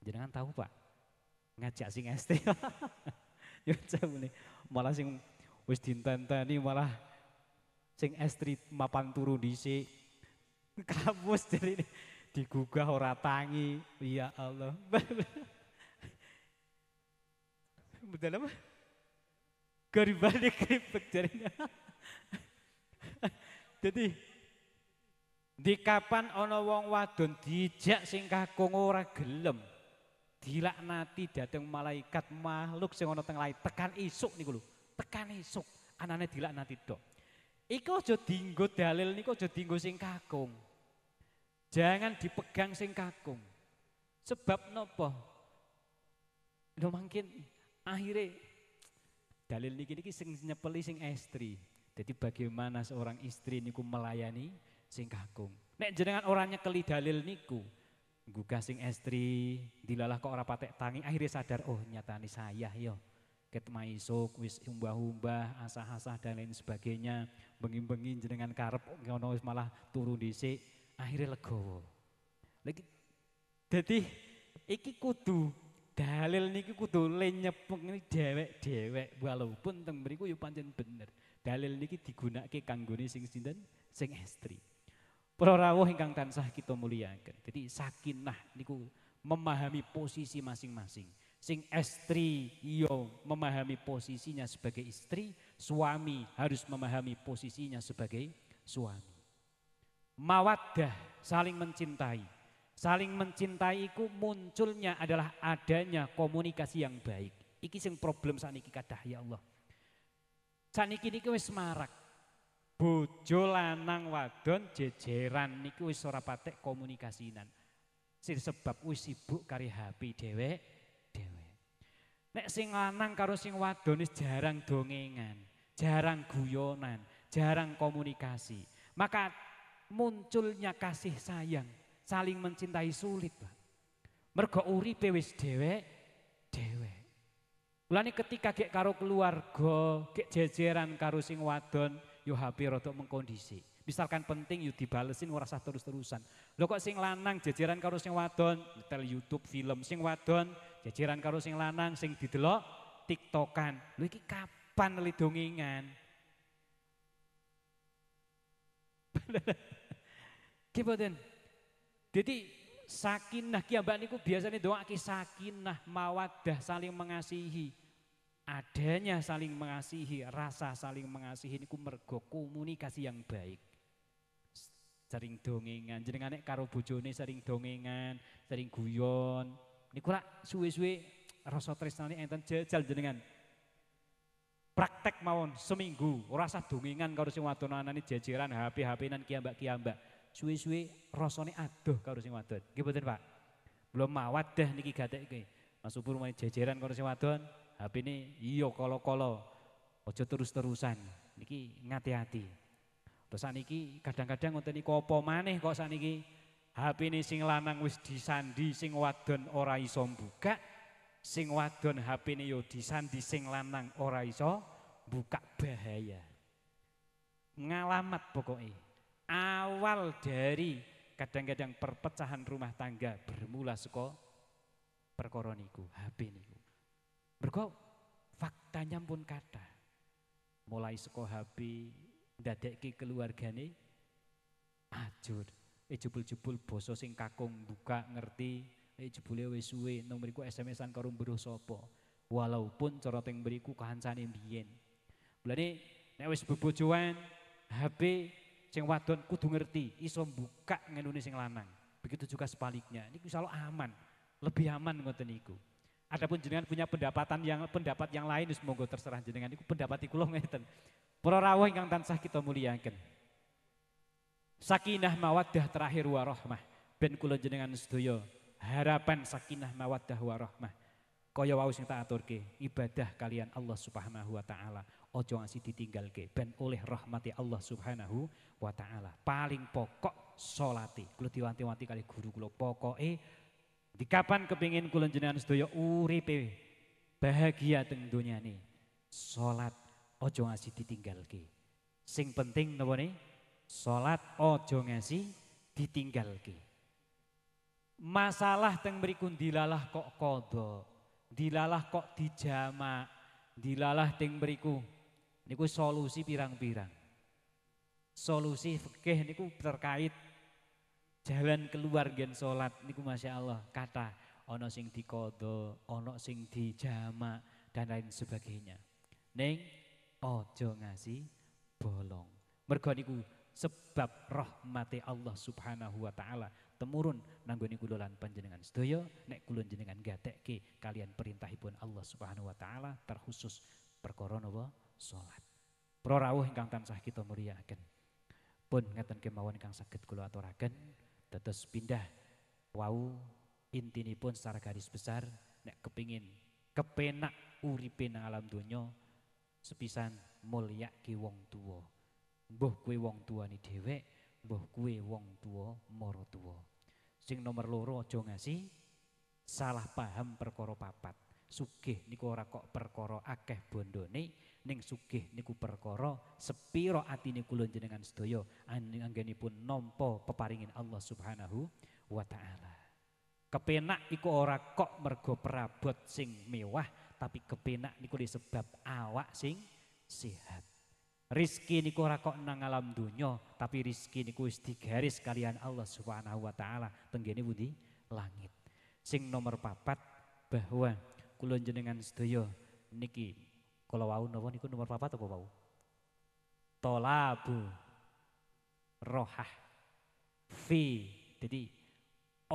Jenengan tahu Pak? Ngajak sing ST. [LAUGHS] Yo jamune malah sing wis dintenteni malah sing estri mapan turu dhisik. [LAUGHS] Kamus jadi digugah ora tangi. Ya Allah. Dalam [LAUGHS] garibane kripek jarene. Jadi, di kapan ono wong wadon dijak sing kakung ora gelem dilaknati dateng malaikat makhluk sing ana teng lair tekan isuk niku lho. Tekan isuk anane dilaknati tok. Iku aja dienggo dalil niku aja dienggo sing kakung. Jangan dipegang sing kakung. Sebab nopo? Lho mungkin akhirnya Dalil niki niki sing nyepeli sing istri. Jadi bagaimana seorang istri niku melayani sing kakung. Nek jenengan orangnya keli dalil niku. Gugah sing estri dilalah ke ora patek tangi akhirnya sadar oh nyata nih saya yo. Ket maisuk wis humba-humba, asah-asah dan lain sebagainya. bengin bengin jenengan karep ngono wis malah turun dhisik akhirnya legowo. Lagi jadi iki kudu dalil niki kudu lenyepeng ini dewek-dewek walaupun teng beriku yuk pancen bener. Dalil niki digunakan kangguni sing sinden Sing estri. pro rawuh ingkang tansah kita muliakan. Jadi sakinah niku memahami posisi masing-masing. Sing estri yo iya memahami posisinya sebagai istri, suami harus memahami posisinya sebagai suami. Mawaddah saling mencintai Saling mencintaiku munculnya adalah adanya komunikasi yang baik. Iki sing problem saniki kadah ya Allah. Saniki niki wis marak. Bojo lanang wadon jejeran niki wis ora patek komunikasinan. Sing sebab wis sibuk kari HP dhewe dhewe. Nek sing lanang karo sing wadon wis jarang dongengan, jarang guyonan, jarang komunikasi. Maka munculnya kasih sayang saling mencintai sulit, Pak. Mergo uripe wis dewe. dewek. Mulane ketika gek karo keluarga, gek jejeran karo sing wadon, yo HP rada mengkondisi. Misalkan penting yo dibalesin ora usah terus-terusan. Lho kok sing lanang jejeran karo sing wadon, nyetel YouTube film sing wadon, jejeran karo sing lanang sing didelok TikTokan. Lho iki kapan lidongingan? [LAUGHS] Kepoten. Jadi sakinah kiambak niku biasanya ki sakinah mawadah saling mengasihi. Adanya saling mengasihi, rasa saling mengasihi niku mergo komunikasi yang baik. Sering dongengan, nganek karo bojone sering dongengan, sering guyon. Niku rak suwe-suwe rasa tresnane enten jajal jenengan. Praktek mawon seminggu, rasa dongengan karo sing wadonan jajaran HP-HP nan kiambak-kiambak suwi-suwi rasane adoh karo sing wadon. Nggih mboten, Pak. Belum mawat dah niki gatek iki. Mas Upur jejeran karo sing wadon, HP ini iya kala-kala aja terus-terusan. Niki ngati-hati. Terus saniki kadang-kadang ngoten iki apa maneh kok saniki HP ini sing lanang wis disandi sing wadon ora iso buka sing wadon HP ini yo disandi sing lanang ora iso buka bahaya ngalamat pokoknya awal dari kadang-kadang perpecahan rumah tangga bermula saka perkoroniku HP niku. Mergo faktanya pun kata. Mulai saka HP keluarga keluargane ajur. eh jebul-jebul basa sing kakung buka ngerti, eh jebule wis suwe nang mriku SMS-an karo mbruh sapa. Walaupun coroteng beriku mriku kahancane biyen. Mulane nek wis HP sing wadon kudu ngerti, iso buka ngenune sing lanang. Begitu juga sebaliknya. ini insya selalu aman, lebih aman ngoten niku. Adapun jenengan punya pendapatan yang pendapat yang lain semoga terserah jenengan niku pendapat kula ngeten. Para rawuh ingkang tansah kita muliakan. Sakinah mawaddah terakhir warohmah. Ben kula jenengan sedaya harapan sakinah mawaddah warohmah. Kaya wau sing tak aturke ibadah kalian Allah Subhanahu wa taala ojo ditinggal ke, ben oleh rahmati Allah Subhanahu wa taala. Paling pokok sholati kalau diwanti-wanti kali guru pokok eh, di kapan kepingin kulon jenengan sedaya uripe bahagia teng nih sholat ojo ditinggal ke. Sing penting nopo ne? sholat ojo ditinggal ke. Masalah teng beriku dilalah kok kodok dilalah kok dijama, dilalah teng beriku Niku solusi pirang-pirang. Solusi fikih niku terkait jalan keluar gen salat niku Masya Allah kata ono sing kodo ono sing jama dan lain sebagainya. Neng ojo ngasih bolong. Mergo niku sebab rahmati Allah Subhanahu wa taala temurun nanggone kula lan panjenengan sedaya nek kula jenengan gatekke kalian perintahipun Allah Subhanahu wa taala terkhusus perkara napa salat. Pro rawuh ingkang tansah kita akan Pun ngeten kemawon ingkang saged kula akan tetes pindah wau pun secara garis besar nek kepingin kepenak uripe nang alam donya sepisan ki wong tua Mbah kui wong ni dewe mbah kui wong tua moro tua Sing nomor loro aja ngasih salah paham perkoro papat. Sugih niku ora kok perkara akeh bondone ning sugih niku perkara sepiro atine kula jenengan sedaya anggenipun nampa peparingin Allah Subhanahu wa taala. Kepenak iku ora kok mergo perabot sing mewah tapi kepenak niku disebab awak sing sehat. Rizki niku ora kok nang alam dunya, tapi rizki niku wis digaris kalian Allah Subhanahu wa taala tenggene pundi? Langit. Sing nomor papat bahwa kula jenengan sedaya niki kalau wau nopo niku nomor papa apa wau? Tolabu rohah fi. Jadi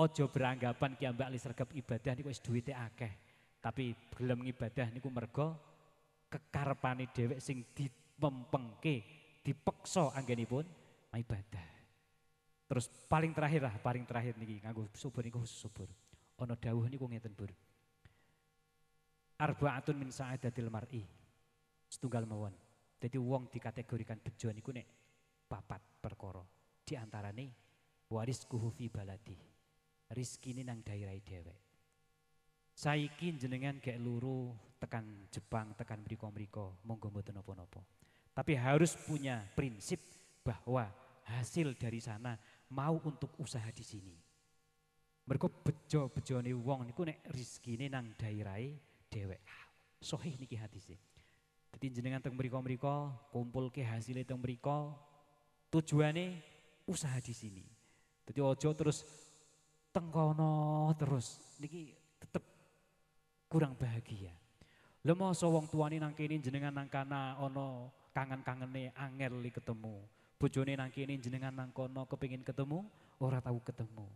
ojo beranggapan ki mbak li sergap ibadah niku wis duwite akeh. Tapi gelem ibadah niku mergo kekarpani dhewek sing dipempengke, dipeksa anggenipun ibadah. Terus paling terakhir lah, paling terakhir niki nganggo subur niku khusus subur. Ana dawuh niku ngeten, Bur. Arbaatun min sa'adatil mar'i setunggal mawon. Jadi wong dikategorikan bejuan iku nek papat perkoro. Di antarane waris kuhufi baladi. Rizki ini nang daerah dewek. Saiki jenengan kayak luru tekan Jepang, tekan beriko-beriko monggo mboten napa nopo Tapi harus punya prinsip bahwa hasil dari sana mau untuk usaha di sini. Mereka bejo-bejone wong niku nek nang daerah dewe, Sohih niki hati sih. Jadi jenengan teng mriko-mriko ke hasilnya teng mriko. Tujuane usaha di sini. Jadi ojo terus tengkono terus. Niki tetep kurang bahagia. Lemo so wong tua nang nangkini jenengan nangkana ono kangen kangen-kangene angel ketemu. Bujoni nangkini jenengan nangkono no kepingin ketemu, ora tahu ketemu.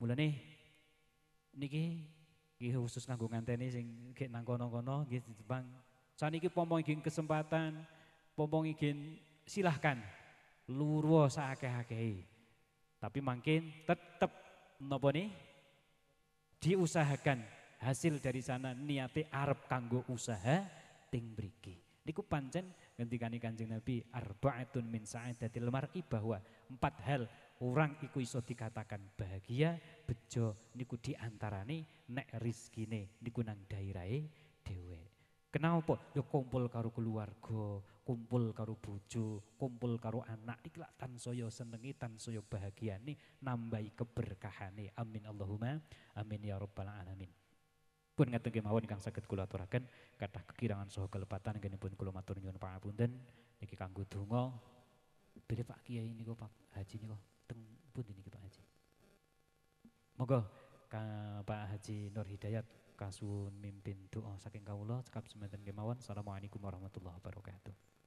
Mulane niki khusus nanggungan nganteni sing nggih nang kono gitu bang. Saniki pomo ingin kesempatan, pomo ingin silahkan luruh seakeh akeh Tapi mungkin tetap nopo nih diusahakan hasil dari sana niati arep kanggo usaha ting beriki. Niku pancen ngendikane Kanjeng Nabi arbaatun min sa'adatil mar'i bahwa empat hal orang iku iso dikatakan bahagia bejo niku nih nek rizkine niku nang daerahe dewek. Kenapa? Ya kumpul karo keluarga, kumpul karo bojo, kumpul karo anak iki lak tansaya senengi, tansaya bahagiane, nambahi keberkahane. Amin Allahumma amin ya rabbal alamin. Pun ngaten kemawon kang saged kula aturaken kathah kekirangan saha kelepatan pun kula matur nyuwun pangapunten niki kanggo donga. Bilih Pak Kiai niku Pak Haji niku teng pundi niki Pak Haji. Moga Pak Haji Nur Hidayat kasun mimpin doa saking kawula cekap semanten kemawon. Assalamualaikum warahmatullahi wabarakatuh.